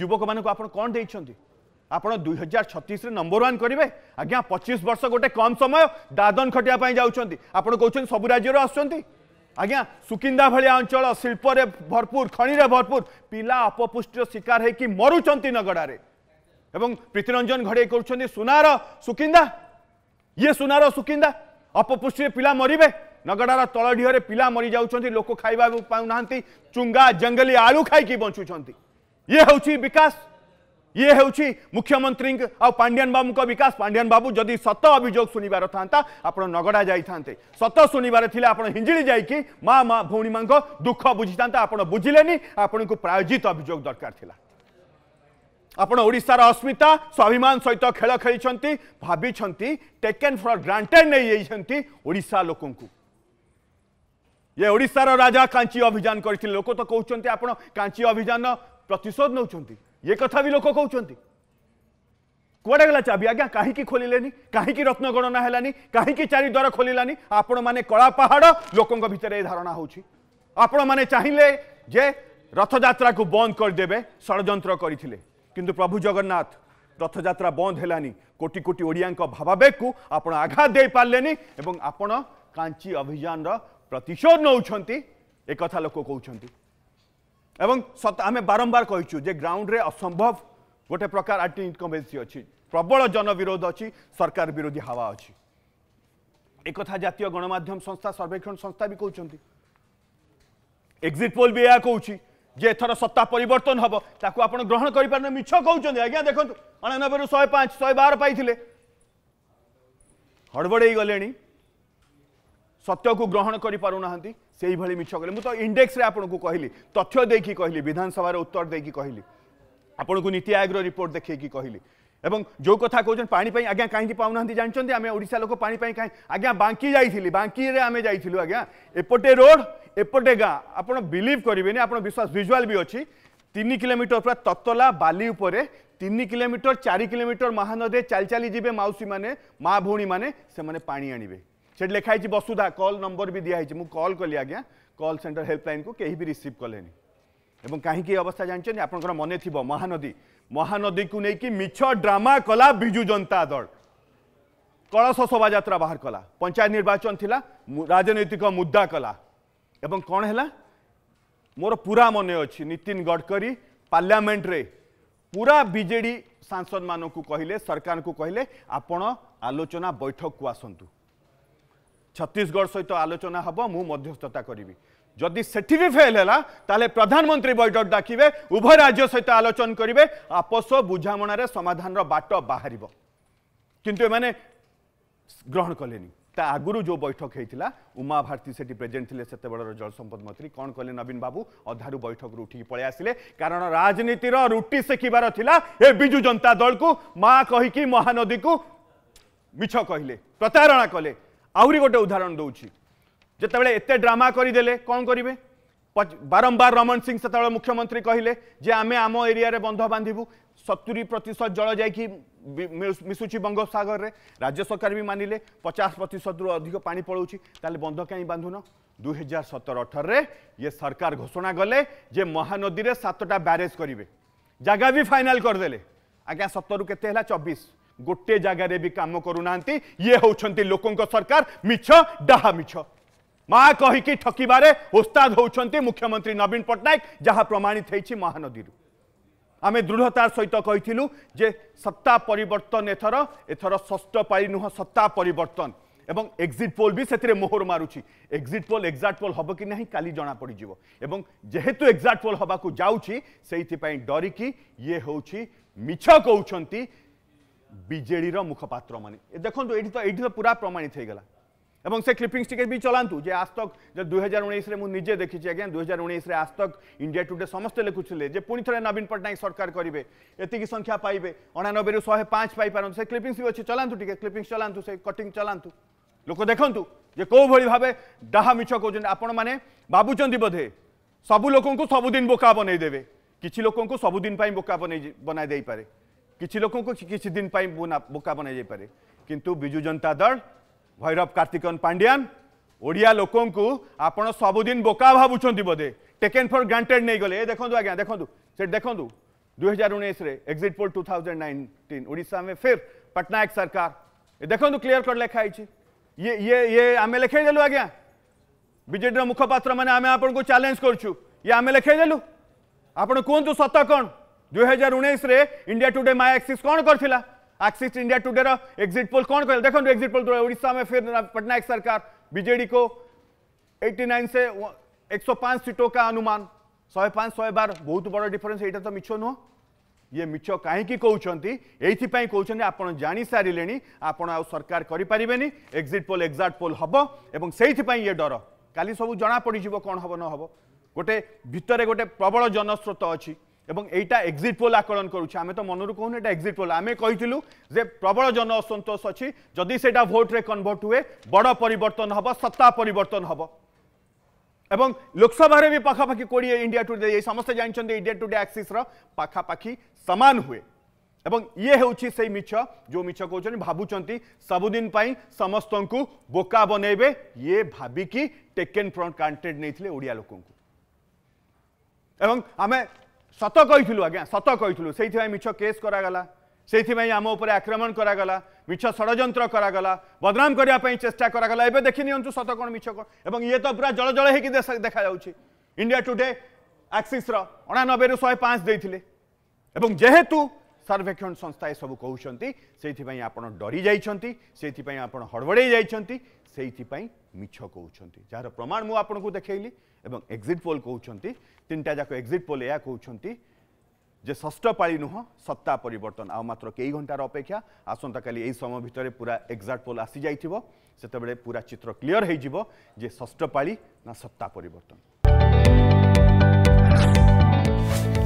युवक मान को आपड़ कौन दे आप दुई हजार छत्तीस नंबर वन करेंगे आज्ञा पचीस वर्ष गोटे कम समय दादन खटापी जाऊँ कौन सब राज्य आज्ञा सुकिंदा भाया अंचल शिल्पर भरपूर खणी भरपूर पिला अपपुष्टि शिकार हो मरुंच नगड़े एवं प्रीतिरंजन घड़े कर सुनार सुकिंदा ये सुनार सुकिंदा अपपुष्टि पिला मरवे नगड़ार तलढ़ी पिला मरी जा लोक खावा पा ना चुंगा जंगली आलु खाई बचुंट ये हूँ विकास ये हूँ मुख्यमंत्री आंडियान बाबू का विकास पांडियान बाबू जदि सत अभोग शुणार था आप नगड़ा जाते सत शुणार हिंजिड़ी जा माँ माँ भौणी माँ दुख बुझी था आप बुझे आपन को प्रायोजित अभोग दरकार आपड़ार अस्मिता स्वाभिमान सहित खेल खेली भाई टेकन फर ग्रांटेड नहीं जाइंसा लोक ये ओडार राजा कांची अभियान करते तो कहते आपची अभियान प्रतिशोध नौकरी ये कथा भी लोक कौन କୁଆଡ଼େ ଗଲା ଚାବି ଆଜ୍ଞା କାହିଁକି ଖୋଲିଲେନି କାହିଁକି ରତ୍ନଗଣନା ହେଲାନି କାହିଁକି ଚାରିଦ୍ୱାର ଖୋଲିଲାନି ଆପଣମାନେ କଳା ପାହାଡ଼ ଲୋକଙ୍କ ଭିତରେ ଏ ଧାରଣା ହେଉଛି ଆପଣମାନେ ଚାହିଁଲେ ଯେ ରଥଯାତ୍ରାକୁ ବନ୍ଦ କରିଦେବେ ଷଡ଼ଯନ୍ତ୍ର କରିଥିଲେ କିନ୍ତୁ ପ୍ରଭୁ ଜଗନ୍ନାଥ ରଥଯାତ୍ରା ବନ୍ଦ ହେଲାନି କୋଟି କୋଟି ଓଡ଼ିଆଙ୍କ ଭାବାବେଗକୁ ଆପଣ ଆଘାତ ଦେଇପାରିଲେନି ଏବଂ ଆପଣ କାଞ୍ଚି ଅଭିଯାନର ପ୍ରତିଶୋଧ ନେଉଛନ୍ତି ଏ କଥା ଲୋକ କହୁଛନ୍ତି এবং সত আমি বারম্বার কইছু যে গ্রাউন্ডে অসম্ভব গোটে প্রকার আন্টি ইনকমেন্সি অছি প্রবল জনবিরোধ অছি সরকার বিরোধী হাওয়া অছি একথা জাতীয় গণমাধ্যম সংস্থা সর্বেক্ষণ সংস্থা বি কৌন এক্সিট পোল বি এয়া কৌছি যে এথর সত্তা পরিবর্তন হব তাকে আপনার গ্রহণ করে পারে মিছ কৌন আজ্ঞা দেখুন অনানবে শহে পাঁচ শহে বার পাইলে হড়বড়াই গলে ସତ୍ୟକୁ ଗ୍ରହଣ କରିପାରୁନାହାନ୍ତି ସେଇଭଳି ମିଛ କହିଲେ ମୁଁ ତ ଇଣ୍ଡେକ୍ସରେ ଆପଣଙ୍କୁ କହିଲି ତଥ୍ୟ ଦେଇକି କହିଲି ବିଧାନସଭାରେ ଉତ୍ତର ଦେଇକି କହିଲି ଆପଣଙ୍କୁ ନୀତି ଆୟୋଗର ରିପୋର୍ଟ ଦେଖେଇକି କହିଲି এবং যে কথা কৌন পা আজ্ঞা কী পাওনা জাঁচান আমি ওড়শা লোক পা আজ্ঞা বাঙ্কি যাই বাঙ্কিরে আমি যাই আজ্ঞা এপটে রোড এপটে গাঁ আপনার বিলিভ করবে না আপনার বিশ্বাস ভিজুয়াল বি অছি তিন কিলোমিটর পুরা ততলা বালি উপরে তিন কিলোমিটর চারি কিলোমিটর মহানদী চাল চালি যাবে মাউসী মানে মা ভৌণী মানে সে পা আনবে সেটি লেখা হয়েছে বসুধা কল নম্বর বি দিয়া হয়েছে মু কল কলি আজ্ঞা কল সেন্টার হেল্পলাইন কু কেহি বি রিসিভ কলেনি এবং কাহিকি অবস্থা জাঁচান আপনার মনে থিব মহানদী মহানদী কু নেই মিছ ড্রামা কলা বিজু জনতা দল কলস শোভাযাত্রা বাহার কলা পঞ্চায়েত নির্বাচন লা রাজনৈতিক মুদ্দা কলা এবং কণ হল মোর পুরা মনে অছি নীতিন গডকরি পার্লামেন্টরে পুরা বিজেডি সাংসদ মানুষ কহিলে সরকার কহিলে আপন আলোচনা বৈঠক কু আসন্তু ଛତିଶଗଡ଼ ସହିତ ଆଲୋଚନା ହେବ ମୁଁ ମଧ୍ୟସ୍ଥତା କରିବି ଯଦି ସେଠି ବି ଫେଲ୍ ହେଲା ତାହେଲେ ପ୍ରଧାନମନ୍ତ୍ରୀ ବୈଠକ ଡାକିବେ ଉଭୟ ରାଜ୍ୟ ସହିତ ଆଲୋଚନା କରିବେ ଆପୋଷ ବୁଝାମଣାରେ ସମାଧାନର ବାଟ ବାହାରିବ କିନ୍ତୁ ଏମାନେ ଗ୍ରହଣ କଲେନି ତା ଆଗରୁ ଯେଉଁ ବୈଠକ ହେଇଥିଲା ଉମା ଭାରତୀ ସେଠି ପ୍ରେଜେଣ୍ଟ ଥିଲେ ସେତେବେଳର ଜଳସମ୍ପଦ ମନ୍ତ୍ରୀ କ'ଣ କଲେ ନବୀନ ବାବୁ ଅଧାରୁ ବୈଠକରୁ ଉଠିକି ପଳେଇ ଆସିଲେ କାରଣ ରାଜନୀତିର ରୁଟି ଶିଖିବାର ଥିଲା ଏ ବିଜୁ ଜନତା ଦଳକୁ ମା କହିକି ମହାନଦୀକୁ ମିଛ କହିଲେ ପ୍ରତାରଣା କଲେ ଆହୁରି ଗୋଟେ ଉଦାହରଣ ଦେଉଛି ଯେତେବେଳେ ଏତେ ଡ୍ରାମା କରିଦେଲେ କ'ଣ କରିବେ ବାରମ୍ବାର ରମଣ ସିଂ ସେତେବେଳେ ମୁଖ୍ୟମନ୍ତ୍ରୀ କହିଲେ ଯେ ଆମେ ଆମ ଏରିଆରେ ବନ୍ଧ ବାନ୍ଧିବୁ ସତୁରି ପ୍ରତିଶତ ଜଳ ଯାଇକି ମିଶୁଛି ବଙ୍ଗୋପସାଗରରେ ରାଜ୍ୟ ସରକାର ବି ମାନିଲେ ପଚାଶ ପ୍ରତିଶତରୁ ଅଧିକ ପାଣି ପଳାଉଛି ତାହେଲେ ବନ୍ଧ କାହିଁ ବାନ୍ଧୁନ ଦୁଇ ହଜାର ସତର ଅଠରରେ ଇଏ ସରକାର ଘୋଷଣା କଲେ ଯେ ମହାନଦୀରେ ସାତଟା ବ୍ୟାରେଜ୍ କରିବେ ଜାଗା ବି ଫାଇନାଲ୍ କରିଦେଲେ ଆଜ୍ଞା ସତରୁ କେତେ ହେଲା ଚବିଶ ଗୋଟିଏ ଜାଗାରେ ବି କାମ କରୁନାହାନ୍ତି ଇଏ ହେଉଛନ୍ତି ଲୋକଙ୍କ ସରକାର ମିଛ ଡାହା ମିଛ ମା କହିକି ଠକିବାରେ ଓସ୍ତାଦ ହେଉଛନ୍ତି ମୁଖ୍ୟମନ୍ତ୍ରୀ ନବୀନ ପଟ୍ଟନାୟକ ଯାହା ପ୍ରମାଣିତ ହେଇଛି ମହାନଦୀରୁ ଆମେ ଦୃଢ଼ତାର ସହିତ କହିଥିଲୁ ଯେ ସତ୍ତା ପରିବର୍ତ୍ତନ ଏଥର ଏଥର ଷଷ୍ଠ ପାଳି ନୁହଁ ସତ୍ତା ପରିବର୍ତ୍ତନ ଏବଂ ଏକ୍ଜିଟ୍ ପୋଲ୍ ବି ସେଥିରେ ମୋହର ମାରୁଛି ଏକ୍ଜିଟ୍ ପୋଲ୍ ଏକ୍ଜାକ୍ଟ ପୋଲ୍ ହେବ କି ନାହିଁ କାଲି ଜଣାପଡ଼ିଯିବ ଏବଂ ଯେହେତୁ ଏକ୍ଜାକ୍ଟ ପୋଲ୍ ହେବାକୁ ଯାଉଛି ସେଇଥିପାଇଁ ଡରିକି ଇଏ ହେଉଛି ମିଛ କହୁଛନ୍ତି ବିଜେଡ଼ିର ମୁଖପାତ୍ରମାନେ ଦେଖନ୍ତୁ ଏଠି ତ ଏଠି ତ ପୁରା ପ୍ରମାଣିତ ହେଇଗଲା ଏବଂ ସେ କ୍ଲିପିଂସ୍ ଟିକେ ବି ଚଲାନ୍ତୁ ଯେ ଆଜତକ୍ ଦୁଇ ହଜାର ଉଣେଇଶରେ ମୁଁ ନିଜେ ଦେଖିଛି ଆଜ୍ଞା ଦୁଇ ହଜାର ଉଣେଇଶରେ ଆଜତକ୍ ଇଣ୍ଡିଆ ଟୁଡେ ସମସ୍ତେ ଲେଖୁଥିଲେ ଯେ ପୁଣି ଥରେ ନବୀନ ପଟ୍ଟନାୟକ ସରକାର କରିବେ ଏତିକି ସଂଖ୍ୟା ପାଇବେ ଅଣାନବେରୁ ଶହେ ପାଞ୍ଚ ପାଇପାରନ୍ତୁ ସେ କ୍ଲିପିଂସ୍ ବି ଅଛି ଚଲାନ୍ତୁ ଟିକେ କ୍ଲିପିଂସ୍ ଚଲାନ୍ତୁ ସେ କଟିଂ ଚଲାନ୍ତୁ ଲୋକ ଦେଖନ୍ତୁ ଯେ କେଉଁଭଳି ଭାବେ ଡାହା ମିଛ କହୁଛନ୍ତି ଆପଣମାନେ ଭାବୁଛନ୍ତି ବୋଧେ ସବୁ ଲୋକଙ୍କୁ ସବୁଦିନ ବୋକା ବନେଇଦେବେ କିଛି ଲୋକଙ୍କୁ ସବୁଦିନ ପାଇଁ ବୋକା ବନେଇ ବନାଇ ଦେଇପାରେ କିଛି ଲୋକଙ୍କୁ କିଛି ଦିନ ପାଇଁ ବୋକା ବନାଯାଇପାରେ କିନ୍ତୁ ବିଜୁ ଜନତା ଦଳ ଭୈରବ କାର୍ତ୍ତିକନ ପାଣ୍ଡିଆନ ଓଡ଼ିଆ ଲୋକଙ୍କୁ ଆପଣ ସବୁଦିନ ବୋକା ଭାବୁଛନ୍ତି ବୋଧେ ଟେକେନ୍ ଫର୍ ଗ୍ରାଣ୍ଟେଡ୍ ନେଇଗଲେ ଏ ଦେଖନ୍ତୁ ଆଜ୍ଞା ଦେଖନ୍ତୁ ସେଠି ଦେଖନ୍ତୁ ଦୁଇ ହଜାର ଉଣେଇଶରେ exit poll two thousand nineteen Odisha ଆମେ ଫେର୍ ପଟ୍ଟନାୟକ ସରକାର ଏ ଦେଖନ୍ତୁ କ୍ଲିୟର କଟ୍ ଲେଖା ହେଇଛି ଇଏ ଇଏ ଇଏ ଆମେ ଲେଖେଇଦେଲୁ ଆଜ୍ଞା ବିଜେଡ଼ିର ମୁଖପାତ୍ରମାନେ ଆମେ ଆପଣଙ୍କୁ ଚ୍ୟାଲେଞ୍ଜ କରୁଛୁ ଇଏ ଆମେ ଲେଖେଇଦେଲୁ ଆପଣ କୁହନ୍ତୁ ସତ କ'ଣ दुई हजार उन्नीस इंडिया टुडे माय एक्सीस कौन कर Axis India Today exit poll कौन कर देखो एक्जिट पोल ओडिशा में फिर पटनायक सरकार बीजेडी को 89 से 105 सीटों का अनुमान शहे पांच शहे बार बहुत बड़ा डिफरेन्स यहाँ तो मिछ नुह ये मिछ कहीं कहते यही कहते आप जा सारे आप सरकार करें एक्जिट पोल एक्जाट पोल हम और से ये डर का सब जना पड़ कौन हम न हो गए भितर गोटे प्रबल जनस्रोत अच्छी এবং এইটা এক্সিট পোল आकलन করুছ আমি তো মনৰ কোনে এক্সিট পোল আমি কহিছিলু যে প্রবল জন অসন্তোষ আছে যদি সেইটা ভোটৰে কনৱৰ্ট হ'ৱে বড় পৰিৱৰ্তন হ'ব সત્તા পৰিৱৰ্তন হ'ব এবং লোকসভাৰো bip পাখা পাখি কোৰিয়ে india today এই সমস্ত জানিছন্তি india today access ৰ পাখা পাখি সমান হ'ৱে এবং ইয়ে হ'উছি সেই মিছা যো মিছা কোচনি ভাবুচন্তি সবুদিন পই সমস্তଙ୍କୁ বোকা বনেবে ইয়ে ভাবি কি টেকেন ফ্ৰন্ট কন্টেন্ট নেথিলে ওড়িয়া লোকক আৰু আমি ସତ କହିଥିଲୁ ଆଜ୍ଞା ସତ କହିଥିଲୁ ସେଇଥିପାଇଁ ମିଛ କେସ୍ କରାଗଲା ସେଇଥିପାଇଁ ଆମ ଉପରେ ଆକ୍ରମଣ କରାଗଲା ମିଛ ଷଡ଼ଯନ୍ତ୍ର କରାଗଲା ବଦନାମ କରିବା ପାଇଁ ଚେଷ୍ଟା କରାଗଲା ଏବେ ଦେଖିନିଅନ୍ତୁ ସତ କ'ଣ ମିଛ କ'ଣ ଏବଂ ଇଏ ତ ପୁରା ଜଳ ଜଳ ହେଇକି ଦେଖାଯାଉଛି ଇଣ୍ଡିଆ ଟୁଡ଼େ ଆକ୍ସିସ୍ର ଅଣାନବେରୁ ଶହେ ପାଞ୍ଚ ଦେଇଥିଲେ ଏବଂ ଯେହେତୁ ସର୍ବେକ୍ଷଣ ସଂସ୍ଥା ଏସବୁ କହୁଛନ୍ତି ସେଇଥିପାଇଁ ଆପଣ ଡରି ଯାଇଛନ୍ତି ସେଇଥିପାଇଁ ଆପଣ ହଡ଼ବଡ଼େଇ ଯାଇଛନ୍ତି ସେଇଥିପାଇଁ ମିଛ କହୁଛନ୍ତି ଯାହାର ପ୍ରମାଣ ମୁଁ ଆପଣଙ୍କୁ ଦେଖାଇଲି ଏବଂ ଏକ୍ଜିଟ୍ ପୋଲ୍ କହୁଛନ୍ତି ତିନିଟା ଯାକ ଏକ୍ଜିଟ୍ ପୋଲ୍ ଏହା କହୁଛନ୍ତି যে ষষ্ঠ পাড়ি নুহ সত্তা পরিবর্তন আও মাত্র কেই ঘণ্টার অপেক্ষা আসন্তকালি এই সময় ভিতরে পুরা এক্সাক্ট পোল আসি যাই সেতবে পুরা চিত্র ক্লিয়ার হয়ে যে ষষ্ঠ পাড়ি না সত্তা পরিবর্তন